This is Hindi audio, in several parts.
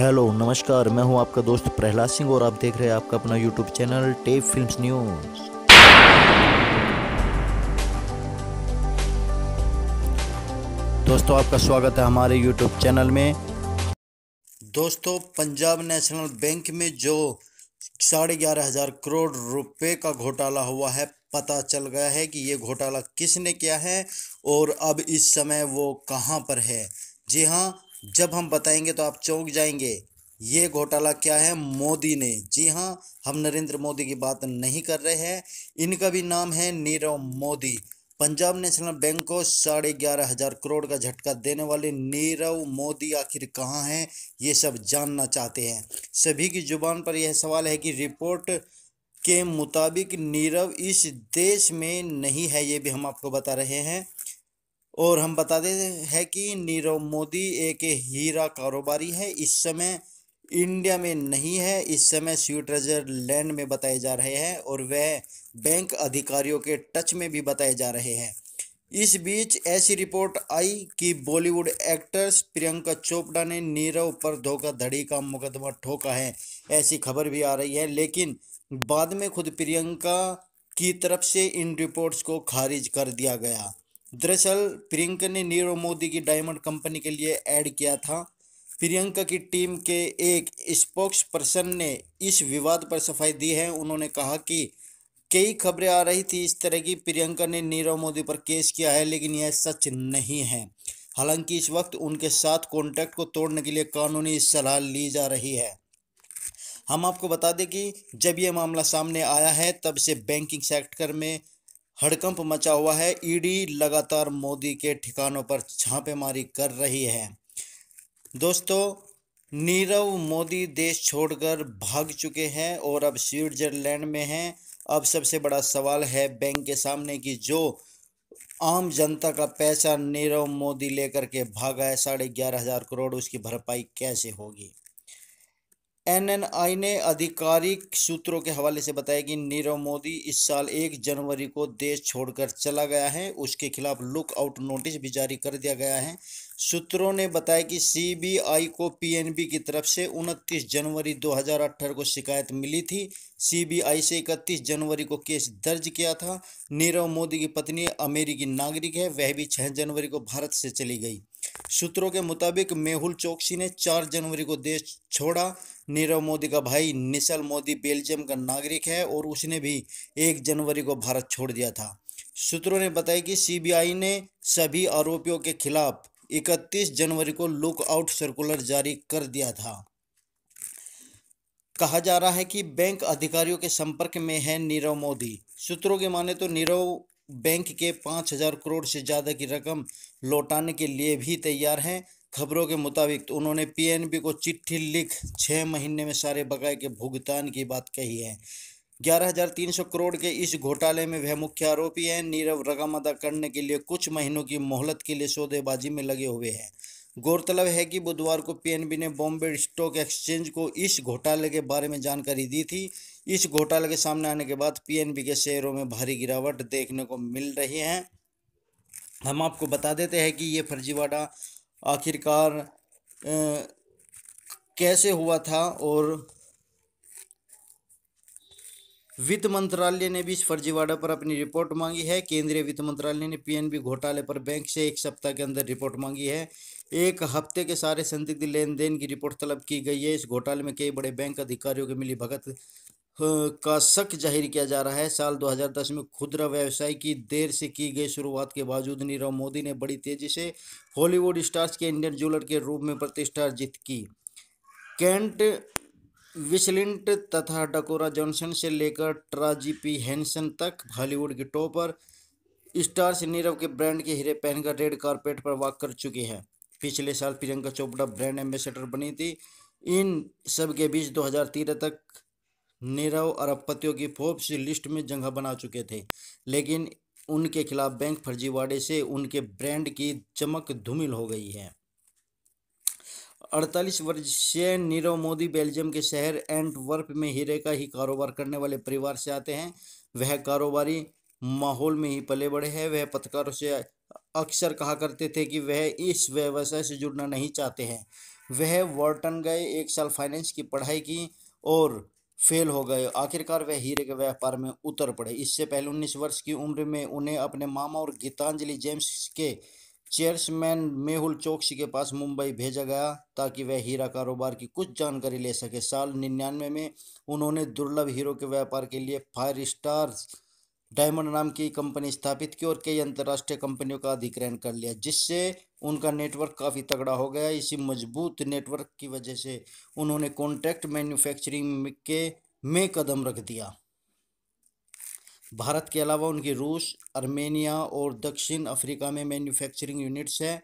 हेलो नमस्कार मैं हूं आपका दोस्त प्रहलाद सिंह और आप देख रहे हैं आपका अपना YouTube channel tape films news दोस्तों आपका स्वागत है हमारे यूट्यूब चैनल में दोस्तों पंजाब नेशनल बैंक में जो साढ़े ग्यारह हजार करोड़ रुपए का घोटाला हुआ है पता चल गया है कि ये घोटाला किसने किया है और अब इस समय वो कहाँ पर है जी हाँ जब हम बताएंगे तो आप चौंक जाएंगे ये घोटाला क्या है मोदी ने जी हाँ हम नरेंद्र मोदी की बात नहीं कर रहे हैं इनका भी नाम है नीरव मोदी पंजाब नेशनल बैंक को साढ़े ग्यारह हजार करोड़ का झटका देने वाले नीरव मोदी आखिर कहाँ हैं ये सब जानना चाहते हैं सभी की जुबान पर यह सवाल है कि रिपोर्ट के मुताबिक नीरव इस देश में नहीं है ये भी हम आपको बता रहे हैं और हम बताते हैं कि नीरव मोदी एक हीरा कारोबारी है इस समय इंडिया में नहीं है इस समय स्विट्जरलैंड में बताए जा रहे हैं और वह बैंक अधिकारियों के टच में भी बताए जा रहे हैं इस बीच ऐसी रिपोर्ट आई कि बॉलीवुड एक्टर्स प्रियंका चोपड़ा ने नीरव पर धोखाधड़ी का मुकदमा ठोका है ऐसी खबर भी आ रही है लेकिन बाद में खुद प्रियंका की तरफ से इन रिपोर्ट्स को खारिज कर दिया गया दरअसल प्रियंका ने नीरव मोदी की डायमंड कंपनी के लिए ऐड किया था प्रियंका की टीम के एक स्पोक्स पर्सन ने इस विवाद पर सफाई दी है उन्होंने कहा कि कई खबरें आ रही थी इस तरह की प्रियंका ने नीरव मोदी पर केस किया है लेकिन यह सच नहीं है हालांकि इस वक्त उनके साथ कॉन्टैक्ट को तोड़ने के लिए कानूनी सलाह ली जा रही है हम आपको बता दें कि जब यह मामला सामने आया है तब से बैंकिंग सेक्टर में हड़कंप मचा हुआ है ईडी लगातार मोदी के ठिकानों पर छापेमारी कर रही है दोस्तों नीरव मोदी देश छोड़कर भाग चुके हैं और अब स्विट्जरलैंड में हैं अब सबसे बड़ा सवाल है बैंक के सामने कि जो आम जनता का पैसा नीरव मोदी लेकर के भागा है साढ़े ग्यारह हजार करोड़ उसकी भरपाई कैसे होगी एनएनआई ने आधिकारिक सूत्रों के हवाले से बताया कि नीरव मोदी इस साल एक जनवरी को देश छोड़कर चला गया है उसके खिलाफ लुक आउट नोटिस भी जारी कर दिया गया है सूत्रों ने बताया कि सीबीआई को पीएनबी की तरफ से 29 जनवरी 2018 को शिकायत मिली थी सीबीआई से 31 जनवरी को केस दर्ज किया था नीरव मोदी की पत्नी अमेरिकी नागरिक है वह भी 6 जनवरी को भारत से चली गई सूत्रों के मुताबिक मेहुल चौकसी ने 4 जनवरी को देश छोड़ा नीरव मोदी का भाई निशल मोदी बेल्जियम का नागरिक है और उसने भी एक जनवरी को भारत छोड़ दिया था सूत्रों ने बताया कि सीबीआई ने सभी आरोपियों के खिलाफ 31 जनवरी को लुकआउट सर्कुलर जारी कर दिया था कहा जा रहा है कि बैंक अधिकारियों के संपर्क में है नीरव मोदी सूत्रों के माने तो नीरव बैंक के 5000 हजार करोड़ से ज़्यादा की रकम लौटाने के लिए भी तैयार हैं खबरों के मुताबिक तो उन्होंने पीएनबी को चिट्ठी लिख छः महीने में सारे बकाए के भुगतान की बात कही है 11,300 करोड़ के इस घोटाले में वह मुख्य आरोपी हैं नीरव रकम अदा करने के लिए कुछ महीनों की मोहलत के लिए सौदेबाजी में लगे हुए हैं गौरतलब है कि बुधवार को पीएनबी ने बॉम्बे स्टॉक एक्सचेंज को इस घोटाले के बारे में जानकारी दी थी इस घोटाले के सामने आने के बाद पीएनबी के शेयरों में भारी गिरावट देखने को मिल रही है हम आपको बता देते हैं कि ये फर्जीवाड़ा आखिरकार कैसे हुआ था और वित्त मंत्रालय ने भी इस फर्जीवाड़ा पर अपनी रिपोर्ट मांगी है केंद्रीय वित्त मंत्रालय ने पीएनबी घोटाले पर बैंक से एक सप्ताह के अंदर रिपोर्ट मांगी है एक हफ्ते के सारे संदिग्ध लेन देन की रिपोर्ट तलब की गई है इस घोटाले में कई बड़े बैंक अधिकारियों के मिली भगत का शक जाहिर किया जा रहा है साल 2010 में खुदरा व्यवसाय की देर से की गई शुरुआत के बावजूद नीरव मोदी ने बड़ी तेजी से हॉलीवुड स्टार्स के इंडियन ज्वेलर के रूप में प्रतिष्ठा अर्जित की कैंट विचलिंट तथा डकोरा जॉनसन से लेकर ट्राजीपी हैंसन तक हॉलीवुड के टॉपर स्टार्स नीरव के ब्रांड के हीरे पहनकर रेड कारपेट पर वॉक कर चुकी हैं पिछले साल प्रियंका चोपड़ा ब्रांड एम्बेसडर बनी थी इन सब के बीच 2013 तक नीरव अरबपतियों की फोप लिस्ट में जगह बना चुके थे लेकिन उनके खिलाफ बैंक फर्जीवाड़े से उनके ब्रांड की चमक धूमिल हो गई है अड़तालीस वर्षीय नीरव मोदी बेल्जियम के शहर एंटवर्प में हीरे का ही कारोबार करने वाले परिवार से आते हैं वह कारोबारी माहौल में ही पले बड़े हैं वह पत्रकारों से अक्सर कहा करते थे कि वह इस व्यवसाय से जुड़ना नहीं चाहते हैं वह वर्टन गए एक साल फाइनेंस की पढ़ाई की और फेल हो गए आखिरकार वह हीरे के व्यापार में उतर पड़े इससे पहले उन्नीस वर्ष की उम्र में उन्हें अपने मामा और गीतांजलि जेम्स के चेयर्समैन मेहुल चौकसी के पास मुंबई भेजा गया ताकि वह हीरा कारोबार की कुछ जानकारी ले सके साल निन्यानवे में उन्होंने दुर्लभ हीरो के व्यापार के लिए फाइव स्टार डायमंड नाम की कंपनी स्थापित की और कई अंतर्राष्ट्रीय कंपनियों का अधिग्रहण कर लिया जिससे उनका नेटवर्क काफ़ी तगड़ा हो गया इसी मजबूत नेटवर्क की वजह से उन्होंने कॉन्ट्रैक्ट मैन्युफैक्चरिंग के में कदम रख दिया भारत के अलावा उनकी रूस आर्मेनिया और दक्षिण अफ्रीका में मैन्युफैक्चरिंग यूनिट्स हैं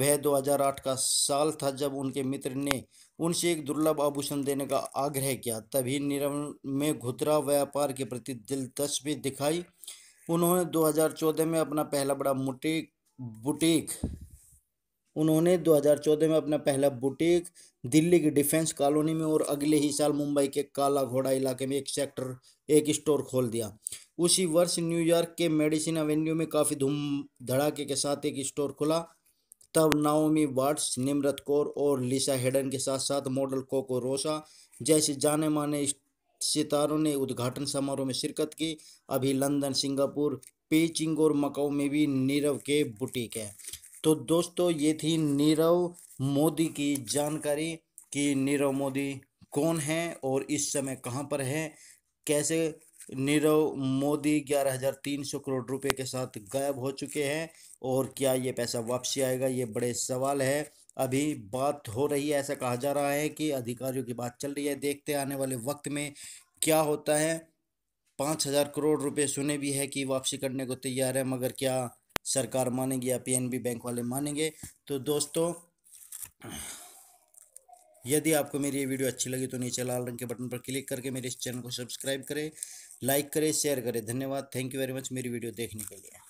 वह 2008 का साल था जब उनके मित्र ने उनसे एक दुर्लभ आभूषण देने का आग्रह किया तभी निरम में घुतरा व्यापार के प्रति दिलचस्पी दिखाई उन्होंने 2014 में अपना पहला बड़ा मुटीक बुटीक उन्होंने 2014 में अपना पहला बुटीक दिल्ली की डिफेंस कॉलोनी में और अगले ही साल मुंबई के काला घोड़ा इलाके में एक सेक्टर एक स्टोर खोल दिया उसी वर्ष न्यूयॉर्क के मेडिसिन एवेन्यू में काफ़ी धूम धड़ाके के साथ एक स्टोर खुला तब नाओमी वाट्स निमरत कौर और लिसा हेडन के साथ साथ मॉडल कोको रोसा जैसे जाने माने सितारों ने उद्घाटन समारोह में शिरकत की अभी लंदन सिंगापुर पेचिंग और मकाऊ में भी नीरव के बुटीक है तो दोस्तों ये थी नीरव मोदी की जानकारी कि नीरव मोदी कौन है और इस समय कहाँ पर है कैसे नीरव मोदी ग्यारह हज़ार तीन सौ करोड़ रुपए के साथ गायब हो चुके हैं और क्या ये पैसा वापसी आएगा ये बड़े सवाल है अभी बात हो रही है ऐसा कहा जा रहा है कि अधिकारियों की बात चल रही है देखते आने वाले वक्त में क्या होता है पाँच हज़ार करोड़ रुपए सुने भी है कि वापसी करने को तैयार है मगर क्या सरकार मानेगी या पीएनबी बैंक वाले मानेंगे तो दोस्तों यदि आपको मेरी ये वीडियो अच्छी लगी तो नीचे लाल रंग के बटन पर क्लिक करके मेरे इस चैनल को सब्सक्राइब करें लाइक करें शेयर करें धन्यवाद थैंक यू वेरी मच मेरी वीडियो देखने के लिए